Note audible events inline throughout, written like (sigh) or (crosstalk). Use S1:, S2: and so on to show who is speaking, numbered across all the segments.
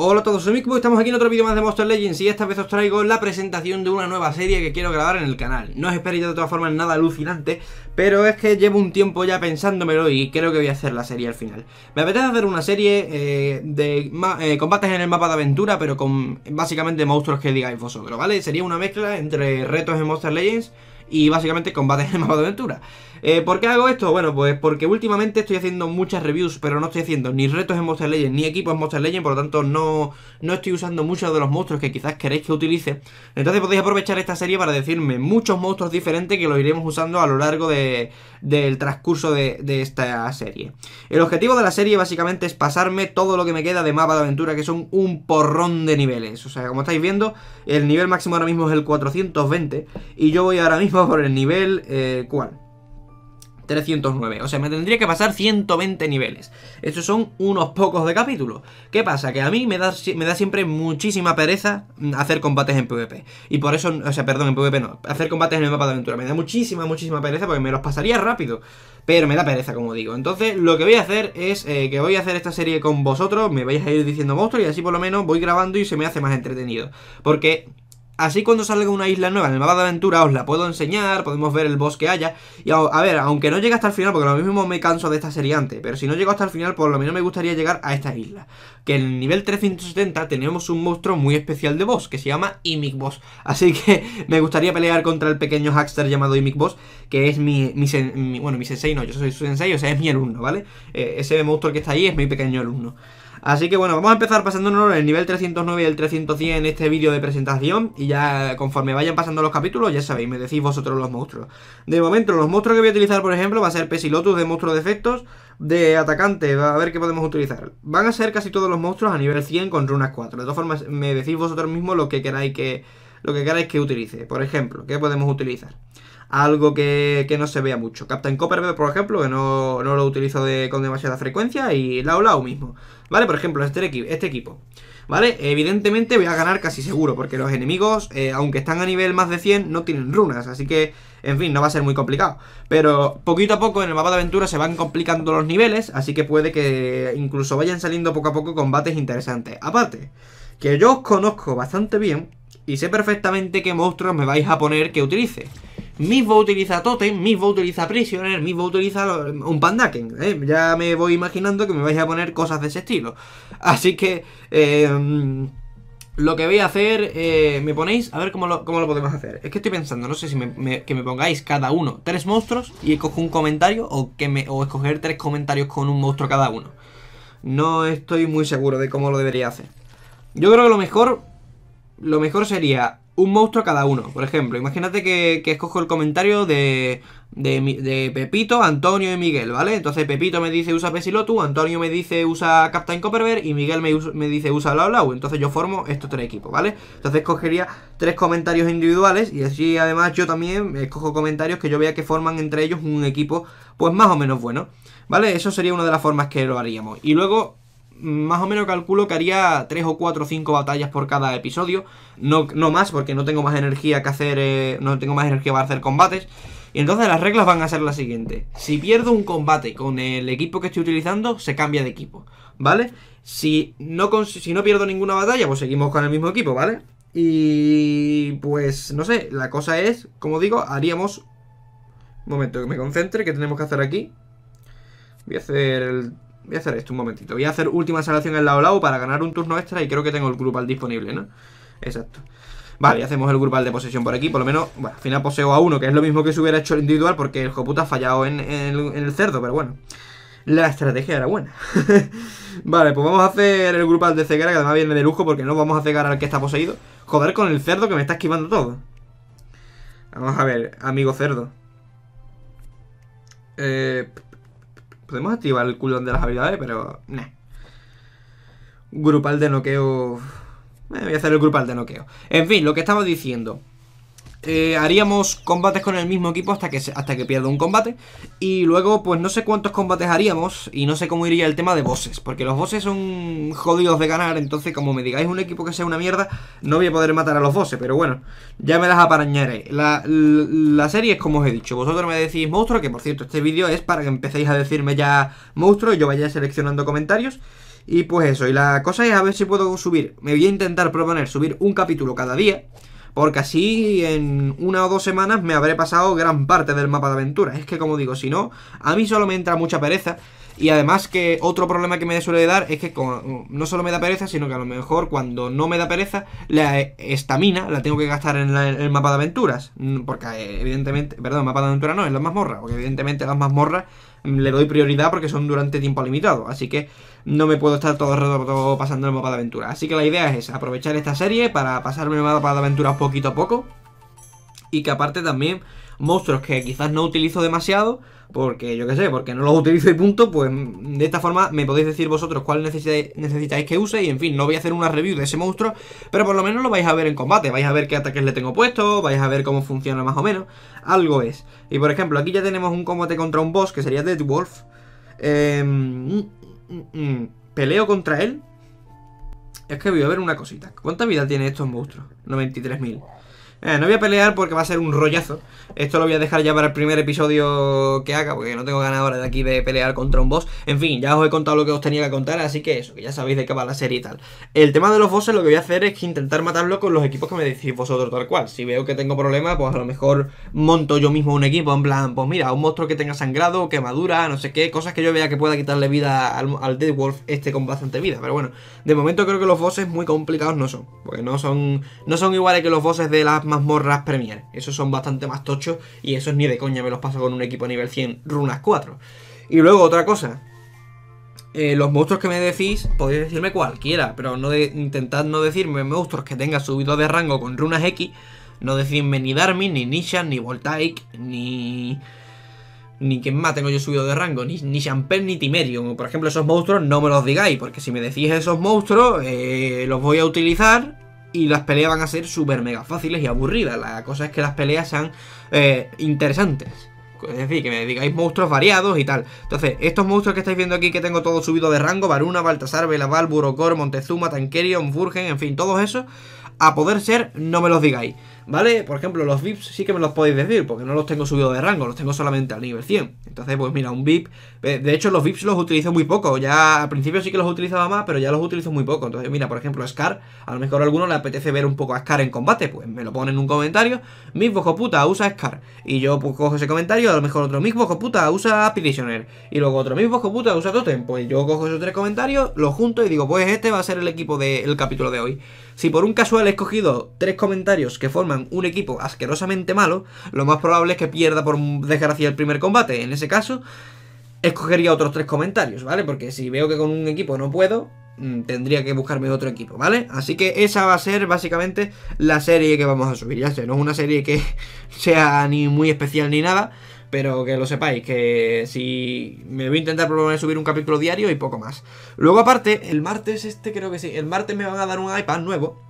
S1: Hola a todos, soy estamos aquí en otro vídeo más de Monster Legends y esta vez os traigo la presentación de una nueva serie que quiero grabar en el canal. No os esperéis de todas formas nada alucinante, pero es que llevo un tiempo ya pensándomelo y creo que voy a hacer la serie al final. Me apetece hacer una serie eh, de eh, combates en el mapa de aventura, pero con básicamente monstruos que digáis vosotros, ¿vale? Sería una mezcla entre retos en Monster Legends y básicamente combates en el mapa de aventura. Eh, ¿Por qué hago esto? Bueno, pues porque últimamente estoy haciendo muchas reviews, pero no estoy haciendo ni retos en Monster Legends, ni equipos en Monster Legends, por lo tanto no, no estoy usando muchos de los monstruos que quizás queréis que utilice. Entonces podéis aprovechar esta serie para decirme muchos monstruos diferentes que los iremos usando a lo largo de, del transcurso de esta serie. El objetivo de la serie básicamente es pasarme todo lo que me queda de mapa de aventura, que son un porrón de niveles. O sea, como estáis viendo, el nivel máximo ahora mismo es el 420 y yo voy ahora mismo por el nivel... Eh, ¿Cuál? 309. O sea, me tendría que pasar 120 niveles. Estos son unos pocos de capítulos. ¿Qué pasa? Que a mí me da, me da siempre muchísima pereza mm, hacer combates en PvP. Y por eso, o sea, perdón, en PvP no. Hacer combates en el mapa de aventura. Me da muchísima, muchísima pereza porque me los pasaría rápido. Pero me da pereza, como digo. Entonces, lo que voy a hacer es eh, que voy a hacer esta serie con vosotros. Me vais a ir diciendo monstruos y así por lo menos voy grabando y se me hace más entretenido. Porque Así cuando salga una isla nueva en el mapa de aventura os la puedo enseñar, podemos ver el boss que haya Y a, ver, aunque no llegue hasta el final, porque lo mismo me canso de esta serie antes Pero si no llego hasta el final, por lo menos me gustaría llegar a esta isla Que en el nivel 370 tenemos un monstruo muy especial de boss, que se llama Imic Boss Así que (laughs) me gustaría pelear contra el pequeño hackster llamado Imic Boss Que es mi, bueno, mi sensei no, yo soy su sensei, o sea, es mi alumno, ¿vale? Eh, ese monstruo que está ahí es mi pequeño alumno Así que bueno, vamos a empezar pasándonos el nivel 309 y el 310 en este vídeo de presentación Y ya conforme vayan pasando los capítulos, ya sabéis, me decís vosotros los monstruos De momento, los monstruos que voy a utilizar, por ejemplo, va a ser Pesilotus de monstruos de efectos De atacante, a ver qué podemos utilizar Van a ser casi todos los monstruos a nivel 100 con runas 4 De todas formas, me decís vosotros mismos lo que queráis que, lo que, queráis que utilice Por ejemplo, ¿qué podemos utilizar? algo que, no se vea mucho. Captain Copperbeard, por ejemplo, que no, lo utilizo con demasiada frecuencia, y Lao Lao mismo. ¿Vale? Por ejemplo, este, este equipo. ¿Vale? Evidentemente voy a ganar casi seguro, porque los enemigos, eh, aunque están a nivel más de 100, no tienen runas, así que, en fin, no va a ser muy complicado. Pero poquito a poco en el mapa de aventura se van complicando los niveles, así que puede que incluso vayan saliendo poco a poco combates interesantes. Aparte, que yo os conozco bastante bien y sé perfectamente qué monstruos me vais a poner que utilice. Mismo utiliza Totem, mismo utiliza Prisoner, mismo utiliza un Pandaken. ¿eh? Ya me voy imaginando que me vais a poner cosas de ese estilo. Así que em, lo que voy a hacer, eh, me ponéis, a ver cómo lo, podemos hacer. Es que estoy pensando, no sé si me, que me pongáis cada uno tres monstruos y escojo un comentario o, que o escoger tres comentarios con un monstruo cada uno. No estoy muy seguro de cómo lo debería hacer. Yo creo que lo mejor, lo mejor sería un monstruo cada uno. Por ejemplo, imagínate que, escojo el comentario de, Pepito, Antonio y Miguel, ¿vale? Entonces Pepito me dice usa Pesilotu, Antonio me dice usa Captain Copperberg y Miguel me, me dice usa Blau Blau. Entonces yo formo estos tres equipos, ¿vale? Entonces escogería tres comentarios individuales y así además yo también escojo comentarios que yo vea que forman entre ellos un equipo pues más o menos bueno, ¿vale? Eso sería una de las formas que lo haríamos. Y luego más o menos calculo que haría 3 o 4 o 5 batallas por cada episodio. No, no más, porque no tengo más energía que hacer. Eh, no tengo más energía para hacer combates. Y entonces las reglas van a ser las siguientes. Si pierdo un combate con el equipo que estoy utilizando, se cambia de equipo, ¿vale? Si no, si no pierdo ninguna batalla, pues seguimos con el mismo equipo, ¿vale? Y pues no sé, la cosa es, como digo, haríamos... Un momento, que me concentre, ¿Qué tenemos que hacer aquí. Voy a hacer el Voy a hacer esto un momentito. Voy a hacer última salvación en lado lado para ganar un turno extra y creo que tengo el grupal disponible, ¿no? Exacto. Vale, hacemos el grupal de posesión por aquí, por lo menos, bueno, al final poseo a uno, que es lo mismo que se hubiera hecho el individual porque el Joputa ha fallado en, el, en el cerdo, pero bueno. La estrategia era buena. (laughs) vale, pues vamos a hacer el grupal de ceguera, que además viene de lujo porque no vamos a cegar al que está poseído. Joder con el cerdo que me está esquivando todo. Vamos a ver, amigo cerdo. Eh... Podemos activar el culón de las habilidades, pero. Nah. Grupal de noqueo. Me eh, voy a hacer el grupal de noqueo. En fin, lo que estamos diciendo. Eh, haríamos combates con el mismo equipo hasta que, hasta que pierda un combate. Y luego, pues no sé cuántos combates haríamos y no sé cómo iría el tema de bosses. Porque los bosses son jodidos de ganar, entonces como me digáis un equipo que sea una mierda, no voy a poder matar a los bosses. Pero bueno, ya me las aparañaré. La, la serie es como os he dicho, vosotros me decís monstruo, que por cierto este vídeo es para que empecéis a decirme ya monstruo y yo vaya seleccionando comentarios. Y pues eso, y la cosa es a ver si puedo subir, me voy a intentar proponer subir un capítulo cada día. Porque así en una o dos semanas me habré pasado gran parte del mapa de aventura. Es que como digo, si no, a mí solo me entra mucha pereza. Y además que otro problema que me suele dar es que no solo me da pereza, sino que a lo mejor cuando no me da pereza, la estamina la tengo que gastar en, el mapa de aventuras. Mm, porque eh, evidentemente, perdón, mapa de aventuras no, en las mazmorras. Porque evidentemente las mazmorras mm, le doy prioridad porque son durante tiempo limitado. Así que no me puedo estar todo el rato pasando el mapa de aventuras. Así que la idea es aprovechar esta serie para pasarme el mapa de aventuras poquito a poco y que aparte también monstruos que quizás no utilizo demasiado, porque yo qué sé, porque no los utilizo y punto, pues de esta forma me podéis decir vosotros cuál necesitáis, que use y en fin, no voy a hacer una review de ese monstruo, pero por lo menos lo vais a ver en combate, vais a ver qué ataques le tengo puesto, vais a ver cómo funciona más o menos, algo es. Y por ejemplo, aquí ya tenemos un combate contra un boss que sería Dead Wolf. Em, mm, mm, mm, peleo contra él. Es que voy a ver una cosita. ¿Cuánta vida tiene estos monstruos? 93.000. Eh, no voy a pelear porque va a ser un rollazo. Esto lo voy a dejar ya para el primer episodio que haga, porque no tengo ganas ahora de aquí de pelear contra un boss. En fin, ya os he contado lo que os tenía que contar, así que eso, que ya sabéis de qué va la serie y tal. El tema de los bosses lo que voy a hacer es intentar matarlo con los equipos que me decís vosotros tal cual. Si veo que tengo problemas, pues a lo mejor monto yo mismo un equipo, en plan, pues mira, un monstruo que tenga sangrado, quemadura, no sé qué, cosas que yo vea que pueda quitarle vida al, Dead Wolf este con bastante vida. Pero bueno, de momento creo que los bosses muy complicados no son, porque no son, no son iguales que los bosses de las más morras Premier. Esos son bastante más tochos y esos ni de coña me los paso con un equipo A nivel 100 runas 4. Y luego otra cosa. Eh, los monstruos que me decís, podéis decirme cualquiera, pero no de, intentad no decirme monstruos que tenga subido de rango con runas X. No decidme ni Darmin, ni Nishan, ni Voltaic, ni ni quien más tengo yo subido de rango, ni, ni Champagne ni Timerium. Por ejemplo, esos monstruos no me los digáis, porque si me decís esos monstruos, eh, los voy a utilizar y las peleas van a ser súper mega fáciles y aburridas. La cosa es que las peleas sean eh, interesantes. Es decir, que me digáis monstruos variados y tal. Entonces, estos monstruos que estáis viendo aquí, que tengo todo subido de rango, Varuna, Baltasar, Belaval, Burocor, Montezuma, Tankerion, Furgen, en fin, todos esos, a poder ser, no me los digáis. ¿Vale? Por ejemplo, los VIPs sí que me los podéis decir, porque no los tengo subido de rango, los tengo solamente al nivel 100. Entonces, pues mira, un VIP... Eh, de hecho, los VIPs los utilizo muy poco. Ya al principio sí que los utilizaba más, pero ya los utilizo muy poco. Entonces, mira, por ejemplo, Scar, a lo mejor a alguno le apetece ver un poco a Scar en combate, pues me lo pone en un comentario. Mis bojo usa Scar. Y yo pues cojo ese comentario, a lo mejor otro mis bojo usa Petitioner, Y luego otro mis bojo usa Totem. Pues yo cojo esos tres comentarios, los junto y digo, pues este va a ser el equipo del capítulo de hoy. Si por un casual he escogido tres comentarios que forman un equipo asquerosamente malo, lo más probable es que pierda por desgracia el primer combate. En ese caso, escogería otros tres comentarios, ¿vale? Porque si veo que con un equipo no puedo, mm, tendría que buscarme otro equipo, ¿vale? Así que esa va a ser básicamente la serie que vamos a subir. Ya sé, no es una serie que (laughs) sea ni muy especial ni nada, pero que lo sepáis, que si me voy a intentar Probablemente subir un capítulo diario y poco más. Luego aparte, el martes este creo que sí, el martes me van a dar un iPad nuevo.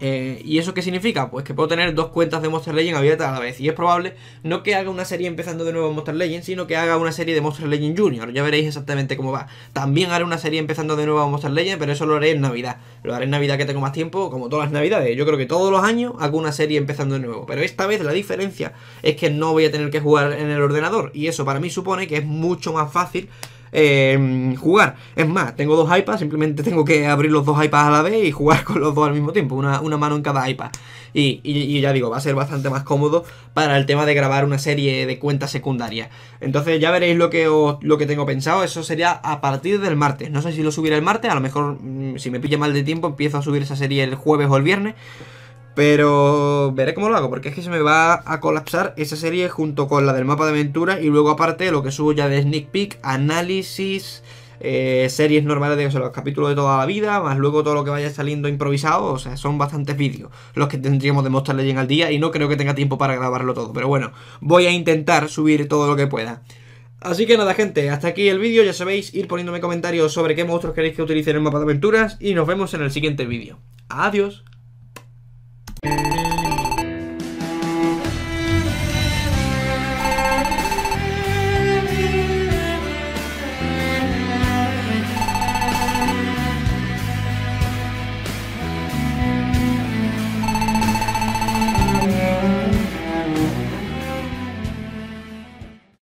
S1: Eh, ¿Y eso qué significa? Pues que puedo tener dos cuentas de Monster Legend abiertas a la vez. Y es probable, no que haga una serie empezando de nuevo en Monster Legend, sino que haga una serie de Monster Legend Junior. Ya veréis exactamente cómo va. También haré una serie empezando de nuevo en Monster Legend, pero eso lo haré en Navidad. Lo haré en Navidad que tengo más tiempo, como todas las Navidades. Yo creo que todos los años hago una serie empezando de nuevo. Pero esta vez la diferencia es que no voy a tener que jugar en el ordenador. Y eso para mí supone que es mucho más fácil Em, jugar. Es más, tengo dos iPads, simplemente tengo que abrir los dos iPads a la vez y jugar (laughs) con los dos al mismo tiempo, una, mano en cada iPad. Y, ya digo, va a ser bastante más cómodo para el tema de grabar una serie de cuentas secundarias. Entonces ya veréis lo que, lo que tengo pensado, eso sería a partir del martes. No sé si lo subiré el martes, a lo mejor mm, si me pilla mal de tiempo empiezo a subir esa serie el jueves o el viernes. Pero veré cómo lo hago, porque es que se me va a colapsar esa serie junto con la del mapa de aventuras y luego aparte lo que subo ya de sneak peek, análisis, eh, series normales de los capítulos de toda la vida, más luego todo lo que vaya saliendo improvisado, o sea, son bastantes vídeos los que tendríamos de Monster Legend al día y no creo que tenga tiempo para grabarlo todo, pero bueno, voy a intentar subir todo lo que pueda. Así que nada gente, hasta aquí el vídeo, ya sabéis, ir poniéndome comentarios sobre qué monstruos queréis que utilice en el mapa de aventuras y nos vemos en el siguiente vídeo. Adiós.